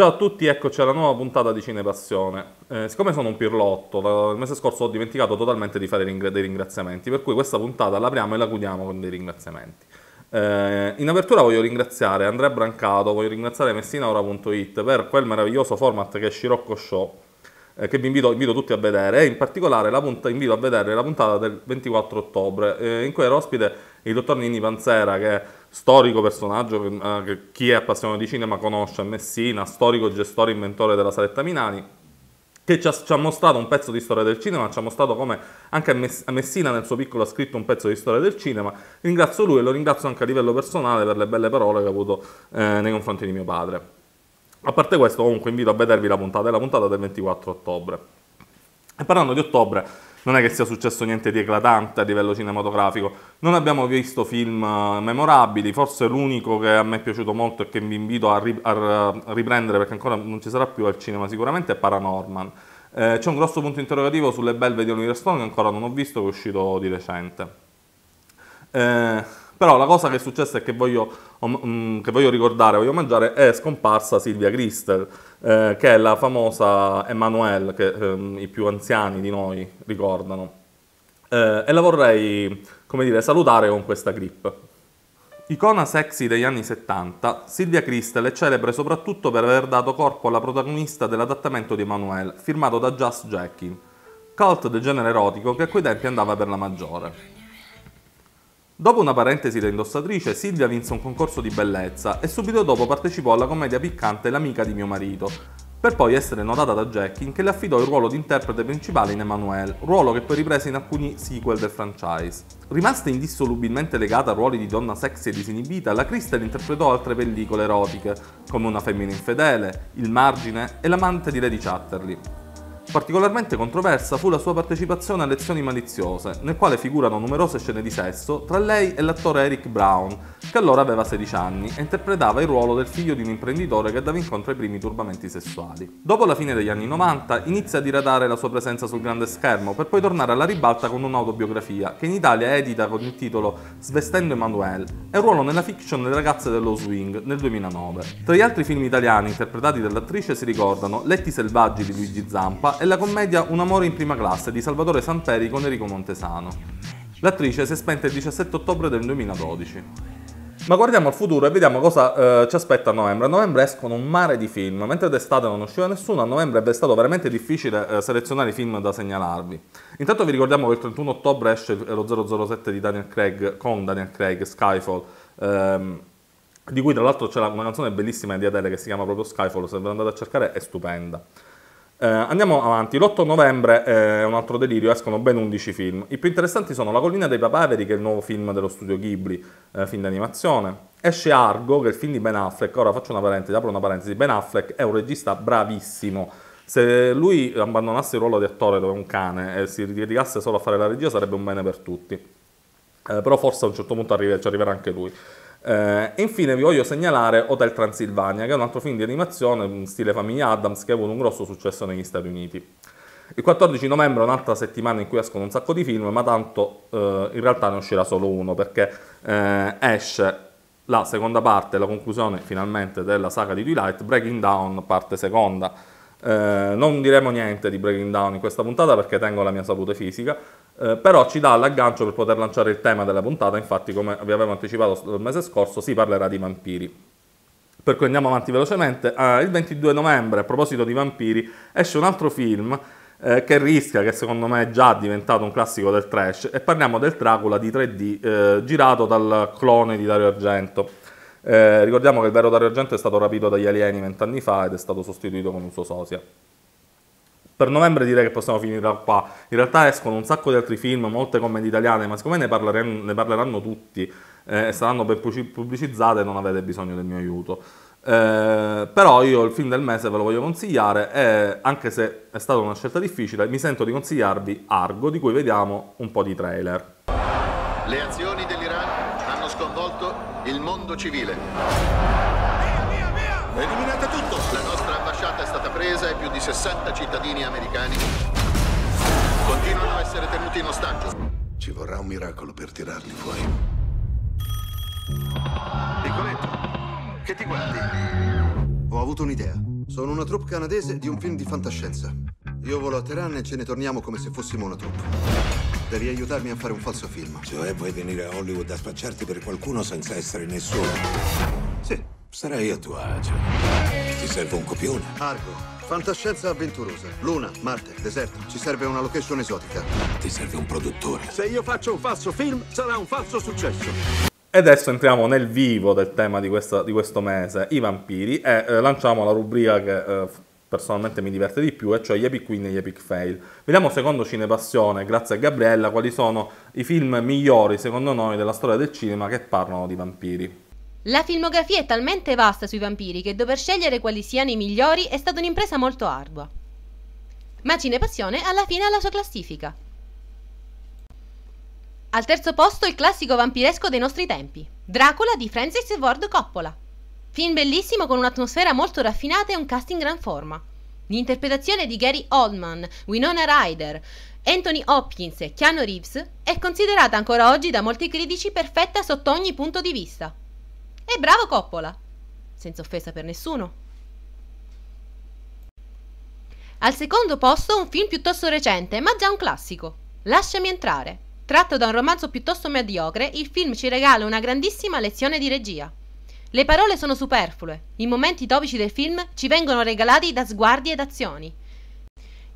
Ciao a tutti, eccoci alla nuova puntata di Cinepassione. Eh, siccome sono un pirlotto, il mese scorso ho dimenticato totalmente di fare dei ringraziamenti, per cui questa puntata la apriamo e la chiudiamo con dei ringraziamenti. Eh, in apertura voglio ringraziare Andrea Brancato, voglio ringraziare messinaora.it per quel meraviglioso format che è Scirocco Show, eh, che vi invito, invito, tutti a vedere, e in particolare la punta, invito a vedere la puntata del 24 ottobre, eh, in cui era ospite il dottor Nini Panzera, che è storico personaggio che, eh, che chi è appassionato di cinema conosce, a Messina, storico gestore e inventore della Saletta Minani, che ci ha, ci ha, mostrato un pezzo di storia del cinema, ci ha mostrato come anche a Messina nel suo piccolo ha scritto un pezzo di storia del cinema. Ringrazio lui e lo ringrazio anche a livello personale per le belle parole che ha avuto eh, nei confronti di mio padre. A parte questo, comunque, invito a vedervi la puntata, è la puntata del 24 ottobre. E parlando di ottobre, non è che sia successo niente di eclatante a livello cinematografico. Non abbiamo visto film eh, memorabili, forse l'unico che a me è piaciuto molto e che vi invito a, ri- a riprendere perché ancora non ci sarà più al cinema sicuramente è Paranorman. Eh, c'è un grosso punto interrogativo sulle belve di Oliver Stone che ancora non ho visto, che è uscito di recente. Eh, però la cosa che è successa e che voglio, um, che voglio ricordare, voglio mangiare, è scomparsa Silvia Christel, eh, che è la famosa Emanuelle che eh, i più anziani di noi ricordano. Eh, e la vorrei, come dire, salutare con questa grip. Icona sexy degli anni 70, Silvia Christel è celebre soprattutto per aver dato corpo alla protagonista dell'adattamento di Emmanuelle, firmato da Just Jackie, cult del genere erotico che a quei tempi andava per la maggiore. Dopo una parentesi da indossatrice, Silvia vinse un concorso di bellezza e subito dopo partecipò alla commedia piccante L'amica di mio marito, per poi essere notata da Jackin che le affidò il ruolo di interprete principale in Emmanuelle, ruolo che poi riprese in alcuni sequel del franchise. Rimasta indissolubilmente legata a ruoli di donna sexy e disinibita, la Crystal interpretò altre pellicole erotiche, come Una femmina infedele, Il margine e L'amante di Lady Chatterley. Particolarmente controversa fu la sua partecipazione a Lezioni maliziose, nel quale figurano numerose scene di sesso tra lei e l'attore Eric Brown, che allora aveva 16 anni e interpretava il ruolo del figlio di un imprenditore che dava incontro ai primi turbamenti sessuali. Dopo la fine degli anni 90 inizia a diradare la sua presenza sul grande schermo per poi tornare alla ribalta con un'autobiografia che in Italia edita con il titolo Svestendo Emanuele e ruolo nella fiction Le ragazze dello swing nel 2009. Tra gli altri film italiani interpretati dall'attrice si ricordano Letti selvaggi di Luigi Zampa è la commedia Un amore in prima classe di Salvatore Santeri con Enrico Montesano. L'attrice si è spenta il 17 ottobre del 2012. Ma guardiamo al futuro e vediamo cosa eh, ci aspetta a novembre. A novembre escono un mare di film, mentre d'estate non usciva nessuno, a novembre è stato veramente difficile eh, selezionare i film da segnalarvi. Intanto vi ricordiamo che il 31 ottobre esce eh, lo 007 di Daniel Craig, con Daniel Craig, Skyfall, ehm, di cui tra l'altro c'è una canzone bellissima di Adele che si chiama proprio Skyfall, se ve andate a cercare è stupenda. Eh, andiamo avanti, l'8 novembre eh, è eh, un altro delirio, escono ben 11 film. I più interessanti sono La collina dei papaveri, che è il nuovo film dello studio Ghibli, eh, film d'animazione. Esce Argo, che è il film di Ben Affleck. Ora faccio una parentesi, apro una parentesi. Ben Affleck è un regista bravissimo. Se lui abbandonasse il ruolo di attore dove è un cane e si dedicasse solo a fare la regia sarebbe un bene per tutti. Eh, però forse a un certo punto arriva, ci arriverà anche lui. Eh, e infine vi voglio segnalare Hotel Transilvania, che è un altro film di animazione in stile famiglia Adams che ha avuto un grosso successo negli Stati Uniti. Il 14 novembre è un'altra settimana in cui escono un sacco di film, ma tanto eh, in realtà ne uscirà solo uno perché eh, esce la seconda parte, la conclusione finalmente della saga di Twilight, Breaking Down, parte seconda eh, non diremo niente di Breaking Down in questa puntata perché tengo la mia salute fisica, eh, però ci dà l'aggancio per poter lanciare il tema della puntata, infatti come vi avevo anticipato il mese scorso si parlerà di vampiri. Per cui andiamo avanti velocemente, ah, il 22 novembre a proposito di vampiri esce un altro film eh, che rischia, che secondo me è già diventato un classico del trash, e parliamo del Dracula di 3D eh, girato dal clone di Dario Argento. Eh, ricordiamo che il vero Dario Argento è stato rapito dagli alieni vent'anni fa ed è stato sostituito con un suo sosia. Per novembre direi che possiamo finire qua. In realtà escono un sacco di altri film, molte commedie italiane, ma siccome ne parleranno, ne parleranno tutti eh, e eh, saranno ben pubblicizzate non avete bisogno del mio aiuto. Eh, però io il film del mese ve lo voglio consigliare e anche se è stata una scelta difficile mi sento di consigliarvi Argo di cui vediamo un po' di trailer. Le azioni del mondo civile. Via, via, via! Eliminate tutto! La nostra ambasciata è stata presa e più di 60 cittadini americani continuano a essere tenuti in ostaggio. Ci vorrà un miracolo per tirarli fuori. Nicoletto, che ti guardi? Ho avuto un'idea. Sono una troupe canadese di un film di fantascienza. Io volo a Teheran e ce ne torniamo come se fossimo una troupe. Devi aiutarmi a fare un falso film. Cioè, vuoi venire a Hollywood a spacciarti per qualcuno senza essere nessuno? Sì. Sarei a tuo agio. Ti serve un copione? Argo. Fantascienza avventurosa. Luna, Marte, deserto. Ci serve una location esotica. Ti serve un produttore. Se io faccio un falso film, sarà un falso successo. E adesso entriamo nel vivo del tema di, questa, di questo mese, i vampiri, e eh, lanciamo la rubrica che eh, personalmente mi diverte di più, e cioè gli epic Queen e gli epic fail. Vediamo secondo Cinepassione, grazie a Gabriella, quali sono i film migliori secondo noi della storia del cinema che parlano di vampiri. La filmografia è talmente vasta sui vampiri che dover scegliere quali siano i migliori è stata un'impresa molto ardua. Ma Cinepassione alla fine ha la sua classifica. Al terzo posto il classico vampiresco dei nostri tempi, Dracula di Francis Ward Coppola. Film bellissimo con un'atmosfera molto raffinata e un cast in gran forma. L'interpretazione di Gary Oldman, Winona Ryder, Anthony Hopkins e Keanu Reeves è considerata ancora oggi da molti critici perfetta sotto ogni punto di vista. E bravo Coppola! Senza offesa per nessuno. Al secondo posto un film piuttosto recente, ma già un classico. Lasciami entrare. Tratto da un romanzo piuttosto mediocre, il film ci regala una grandissima lezione di regia. Le parole sono superflue, i momenti topici del film ci vengono regalati da sguardi ed azioni.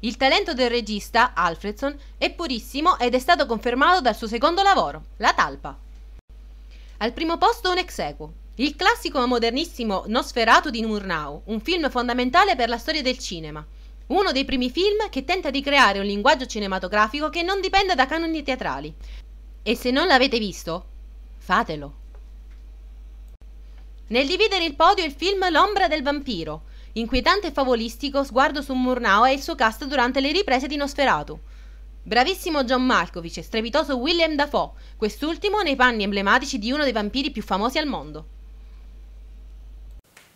Il talento del regista, Alfredson, è purissimo ed è stato confermato dal suo secondo lavoro, La Talpa. Al primo posto un exequo, il classico ma modernissimo Nosferatu di Murnau, un film fondamentale per la storia del cinema. Uno dei primi film che tenta di creare un linguaggio cinematografico che non dipenda da canoni teatrali. E se non l'avete visto, fatelo. Nel dividere il podio il film L'ombra del vampiro, inquietante e favolistico sguardo su Murnau e il suo cast durante le riprese di Nosferatu. Bravissimo John Malkovich e strepitoso William Dafoe, quest'ultimo nei panni emblematici di uno dei vampiri più famosi al mondo.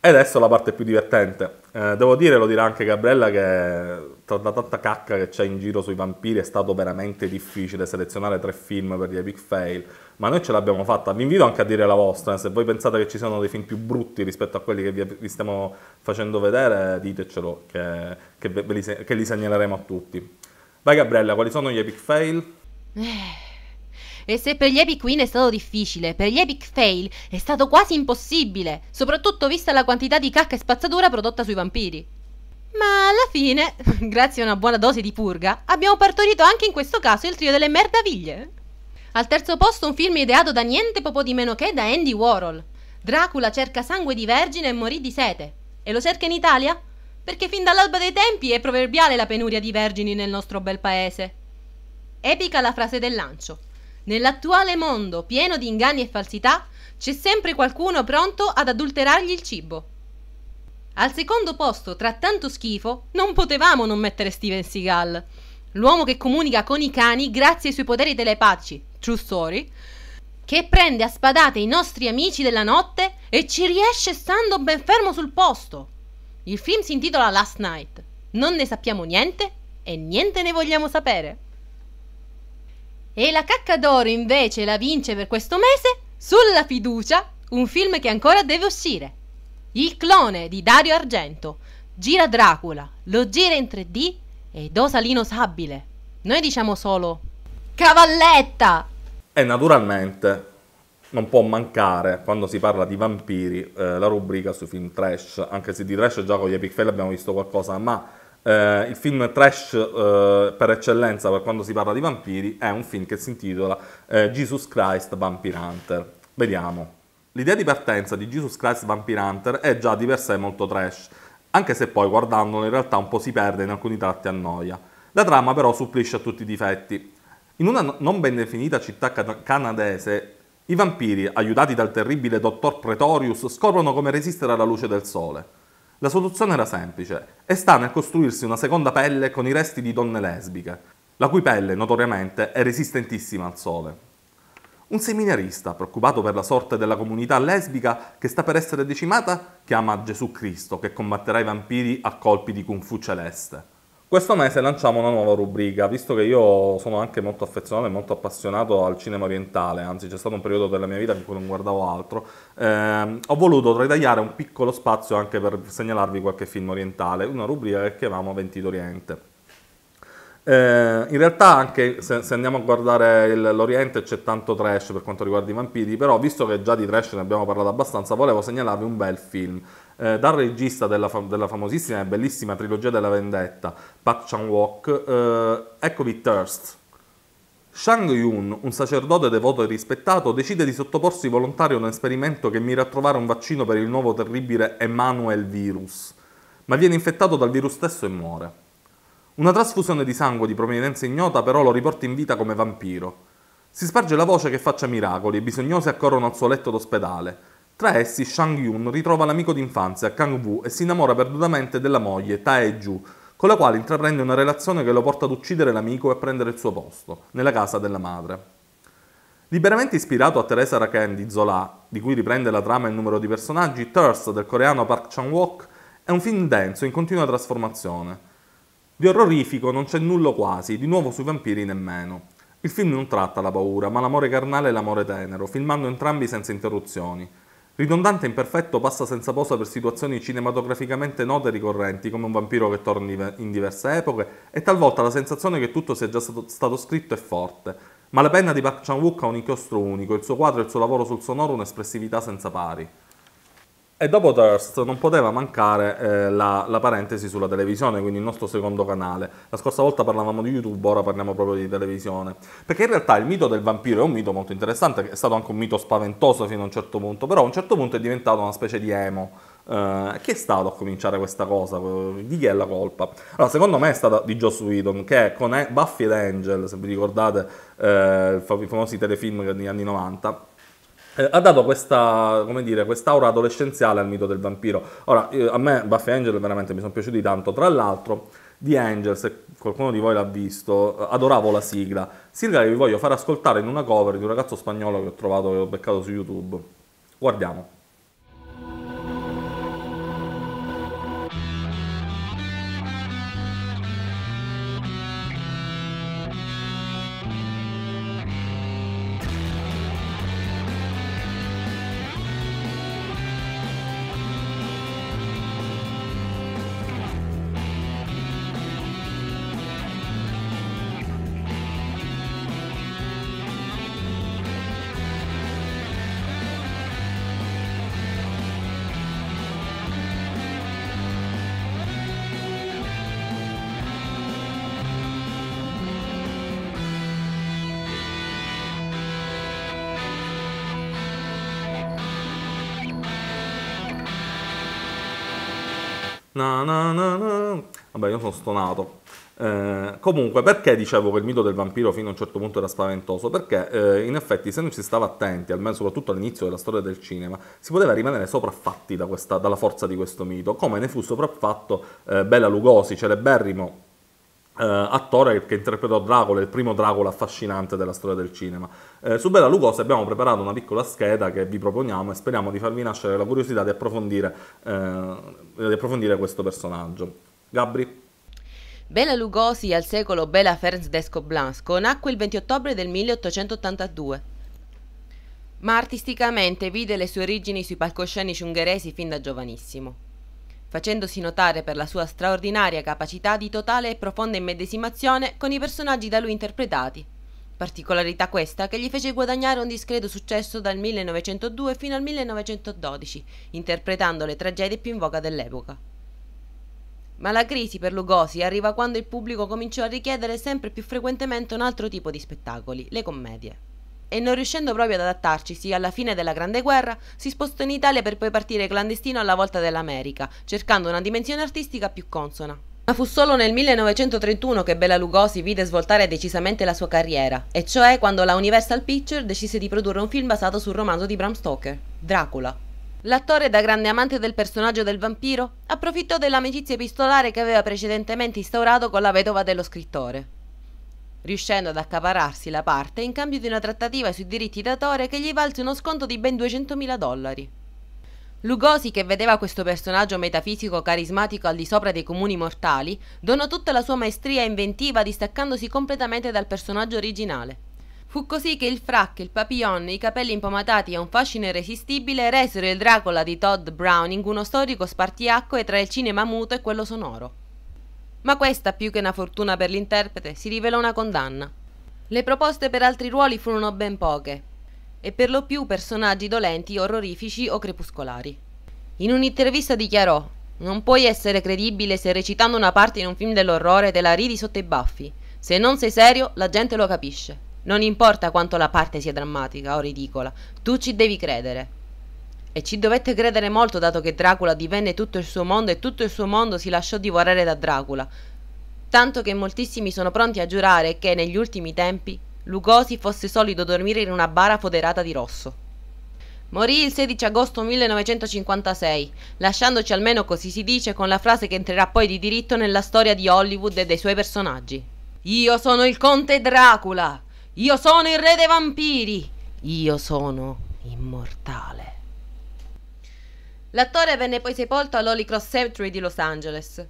E adesso la parte più divertente. Eh, devo dire, lo dirà anche Gabriella, che tra la tanta cacca che c'è in giro sui vampiri è stato veramente difficile selezionare tre film per gli epic fail ma noi ce l'abbiamo fatta. Vi invito anche a dire la vostra, eh. se voi pensate che ci siano dei film più brutti rispetto a quelli che vi, stiamo facendo vedere, ditecelo, che, che, ve, li, che, li, segnaleremo a tutti. Vai Gabriella, quali sono gli epic fail? Eh, e se per gli Epic Queen è stato difficile, per gli Epic Fail è stato quasi impossibile, soprattutto vista la quantità di cacca e spazzatura prodotta sui vampiri. Ma alla fine, grazie a una buona dose di purga, abbiamo partorito anche in questo caso il trio delle merdaviglie. Al terzo posto un film ideato da niente poco di meno che da Andy Warhol. Dracula cerca sangue di vergine e morì di sete. E lo cerca in Italia? Perché fin dall'alba dei tempi è proverbiale la penuria di vergini nel nostro bel paese. Epica la frase del lancio. Nell'attuale mondo pieno di inganni e falsità, c'è sempre qualcuno pronto ad adulterargli il cibo. Al secondo posto, tra tanto schifo, non potevamo non mettere Steven Seagal, l'uomo che comunica con i cani grazie ai suoi poteri telepatici, true story, che prende a spadate i nostri amici della notte e ci riesce stando ben fermo sul posto. Il film si intitola Last Night. Non ne sappiamo niente e niente ne vogliamo sapere. E la cacca d'oro invece la vince per questo mese sulla fiducia un film che ancora deve uscire. Il clone di Dario Argento. Gira Dracula, lo gira in 3D e dosa lino Sabile. Noi diciamo solo Cavalletta! E naturalmente non può mancare, quando si parla di vampiri, eh, la rubrica sui film trash, anche se di trash già con gli Epic Fail abbiamo visto qualcosa, ma eh, il film trash eh, per eccellenza per quando si parla di vampiri è un film che si intitola eh, Jesus Christ Vampire Hunter. Vediamo. L'idea di partenza di Jesus Christ Vampire Hunter è già di per sé molto trash, anche se poi guardandolo in realtà un po' si perde in alcuni tratti annoia. La trama però supplisce a tutti i difetti, in una non ben definita città canadese, i vampiri, aiutati dal terribile dottor Pretorius, scoprono come resistere alla luce del sole. La soluzione era semplice e sta nel costruirsi una seconda pelle con i resti di donne lesbiche, la cui pelle, notoriamente, è resistentissima al sole. Un seminarista, preoccupato per la sorte della comunità lesbica che sta per essere decimata, chiama Gesù Cristo, che combatterà i vampiri a colpi di Kung Fu celeste. Questo mese lanciamo una nuova rubrica, visto che io sono anche molto affezionato e molto appassionato al cinema orientale, anzi c'è stato un periodo della mia vita in cui non guardavo altro, eh, ho voluto ritagliare un piccolo spazio anche per segnalarvi qualche film orientale, una rubrica che chiamiamo Venti d'Oriente. Eh, in realtà anche se, se andiamo a guardare il, l'Oriente c'è tanto trash per quanto riguarda i vampiri, però visto che già di trash ne abbiamo parlato abbastanza, volevo segnalarvi un bel film eh, dal regista della, fam- della, famosissima e bellissima trilogia della vendetta, Pak Chan-wook, eh, eccovi Thirst. Shang Yun, un sacerdote devoto e rispettato, decide di sottoporsi volontario a un esperimento che mira a trovare un vaccino per il nuovo terribile Emmanuel virus, ma viene infettato dal virus stesso e muore. Una trasfusione di sangue di provenienza ignota però lo riporta in vita come vampiro. Si sparge la voce che faccia miracoli e bisognosi accorrono al suo letto d'ospedale. Tra essi Shang Yun ritrova l'amico d'infanzia Kang Wu e si innamora perdutamente della moglie Tae Ju, con la quale intraprende una relazione che lo porta ad uccidere l'amico e a prendere il suo posto, nella casa della madre. Liberamente ispirato a Teresa Raken di Zola, di cui riprende la trama e il numero di personaggi, Thirst del coreano Park Chan-wook è un film denso in continua trasformazione. Di orrorifico non c'è nulla quasi, di nuovo sui vampiri nemmeno. Il film non tratta la paura, ma l'amore carnale e l'amore tenero, filmando entrambi senza interruzioni. Ridondante e imperfetto passa senza posa per situazioni cinematograficamente note e ricorrenti, come un vampiro che torna in diverse epoche, e talvolta la sensazione che tutto sia già stato, stato scritto è forte. Ma la penna di Park Chan-wook ha un inchiostro unico, il suo quadro e il suo lavoro sul sonoro un'espressività senza pari. E dopo Thirst non poteva mancare eh, la, la, parentesi sulla televisione, quindi il nostro secondo canale. La scorsa volta parlavamo di YouTube, ora parliamo proprio di televisione. Perché in realtà il mito del vampiro è un mito molto interessante, è stato anche un mito spaventoso fino a un certo punto, però a un certo punto è diventato una specie di emo. Eh, chi è stato a cominciare questa cosa? Di chi è la colpa? Allora, secondo me è stata di Joss Whedon, che con eh, Buffy ed Angel, se vi ricordate eh, i famosi telefilm degli anni 90, eh, ha dato questa, come dire, quest'aura adolescenziale al mito del vampiro. Ora, io, eh, a me Buffy Angel veramente mi sono piaciuti tanto, tra l'altro... The Angel, se qualcuno di voi l'ha visto, eh, adoravo la sigla. Sigla che vi voglio far ascoltare in una cover di un ragazzo spagnolo che ho trovato, e ho beccato su YouTube. Guardiamo. Na, na, na, na. Vabbè, io sono stonato. Eh, comunque, perché dicevo che il mito del vampiro fino a un certo punto era spaventoso? Perché eh, in effetti, se non si stava attenti, almeno soprattutto all'inizio della storia del cinema, si poteva rimanere sopraffatti da questa, dalla forza di questo mito, come ne fu sopraffatto eh, Bella Lugosi, celeberrimo eh, attore che interpretò Dracula, il primo Dracula affascinante della storia del cinema. Eh, su Bella Lugosi abbiamo preparato una piccola scheda che vi proponiamo e speriamo di farvi nascere la curiosità di approfondire, eh, di approfondire questo personaggio. Gabri? Bela Lugosi, al secolo Bela Ferns Desco-Blasco, nacque il 20 ottobre del 1882, ma artisticamente vide le sue origini sui palcoscenici ungheresi fin da giovanissimo facendosi notare per la sua straordinaria capacità di totale e profonda immedesimazione con i personaggi da lui interpretati. Particolarità questa che gli fece guadagnare un discreto successo dal 1902 fino al 1912, interpretando le tragedie più in voga dell'epoca. Ma la crisi per Lugosi arriva quando il pubblico cominciò a richiedere sempre più frequentemente un altro tipo di spettacoli, le commedie e non riuscendo proprio ad adattarcisi alla fine della Grande Guerra, si spostò in Italia per poi partire clandestino alla volta dell'America, cercando una dimensione artistica più consona. Ma fu solo nel 1931 che Bela Lugosi vide svoltare decisamente la sua carriera, e cioè quando la Universal Picture decise di produrre un film basato sul romanzo di Bram Stoker, Dracula. L'attore, da grande amante del personaggio del vampiro, approfittò dell'amicizia epistolare che aveva precedentemente instaurato con la vedova dello scrittore riuscendo ad accaparrarsi la parte in cambio di una trattativa sui diritti d'autore che gli valse uno sconto di ben 200.000 dollari. Lugosi, che vedeva questo personaggio metafisico carismatico al di sopra dei comuni mortali, donò tutta la sua maestria inventiva distaccandosi completamente dal personaggio originale. Fu così che il frac, il papillon, i capelli impomatati e un fascino irresistibile resero il Dracula di Todd Browning uno storico spartiacque tra il cinema muto e quello sonoro ma questa, più che una fortuna per l'interprete, si rivelò una condanna. Le proposte per altri ruoli furono ben poche, e per lo più personaggi dolenti, orrorifici o crepuscolari. In un'intervista dichiarò non puoi essere credibile se recitando una parte in un film dell'orrore te la ridi sotto i baffi. Se non sei serio, la gente lo capisce. Non importa quanto la parte sia drammatica o ridicola, tu ci devi credere. E ci dovette credere molto dato che Dracula divenne tutto il suo mondo e tutto il suo mondo si lasciò divorare da Dracula. Tanto che moltissimi sono pronti a giurare che negli ultimi tempi Lugosi fosse solito dormire in una bara foderata di rosso. Morì il 16 agosto 1956, lasciandoci almeno così si dice con la frase che entrerà poi di diritto nella storia di Hollywood e dei suoi personaggi. Io sono il conte Dracula! Io sono il re dei vampiri! Io sono immortale. L'attore venne poi sepolto all'Holy Cross Cemetery di Los Angeles,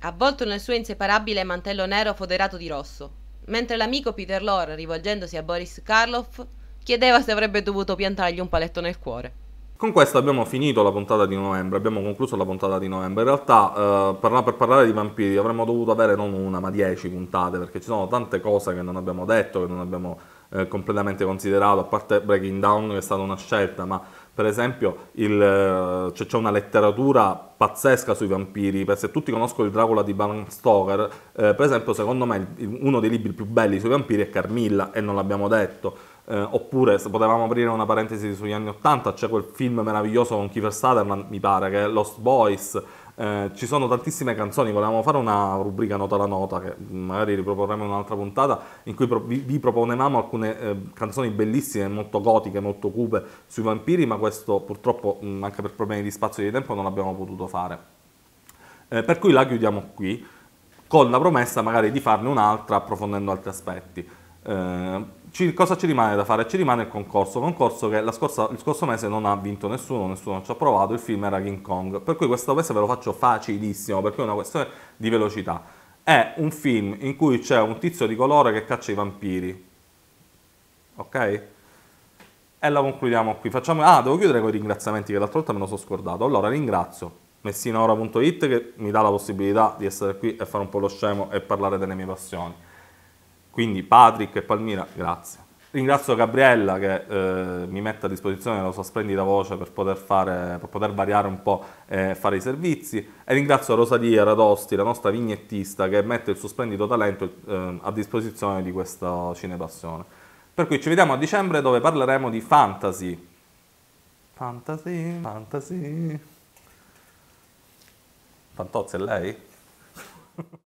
avvolto nel suo inseparabile mantello nero foderato di rosso, mentre l'amico Peter Lore, rivolgendosi a Boris Karloff, chiedeva se avrebbe dovuto piantargli un paletto nel cuore. Con questo abbiamo finito la puntata di novembre, abbiamo concluso la puntata di novembre. In realtà eh, per, per, parlare di vampiri avremmo dovuto avere non una ma dieci puntate perché ci sono tante cose che non abbiamo detto, che non abbiamo eh, completamente considerato, a parte Breaking Down che è stata una scelta, ma per esempio eh, c'è cioè, una letteratura pazzesca sui vampiri, se tutti conoscono il Dracula di Bram Stoker, eh, per esempio secondo me uno dei libri più belli sui vampiri è Carmilla e non l'abbiamo detto. Eh, oppure, se potevamo aprire una parentesi sugli anni Ottanta, c'è quel film meraviglioso con Kiefer Sutherland, mi pare, che è Lost Boys, eh, ci sono tantissime canzoni, volevamo fare una rubrica nota la nota, che magari riproporremo in un'altra puntata, in cui vi, vi proponevamo alcune eh, canzoni bellissime, molto gotiche, molto cupe sui vampiri, ma questo purtroppo mh, anche per problemi di spazio e di tempo non l'abbiamo potuto fare. Eh, per cui la chiudiamo qui, con la promessa magari di farne un'altra approfondendo altri aspetti. Eh, ci, cosa ci rimane da fare? Ci rimane il concorso, concorso che scorsa, il scorso mese non ha vinto nessuno, nessuno ci ha provato, il film era King Kong, per cui questo mese ve lo faccio facilissimo, perché è una questione di velocità. È un film in cui c'è un tizio di colore che caccia i vampiri, ok? E la concludiamo qui. Facciamo... Ah, devo chiudere con i ringraziamenti che l'altra volta me lo sono scordato. Allora, ringrazio messinaora.it che mi dà la possibilità di essere qui e fare un po' lo scemo e parlare delle mie passioni. Quindi Patrick e Palmira, grazie. Ringrazio Gabriella che eh, mi mette a disposizione la sua splendida voce per poter, fare, per poter variare un po' e eh, fare i servizi e ringrazio Rosalia Radosti, la nostra vignettista, che mette il suo splendido talento eh, a disposizione di questa cinepassione. Per cui ci vediamo a dicembre dove parleremo di fantasy. Fantasy, fantasy. Fantozzi è lei?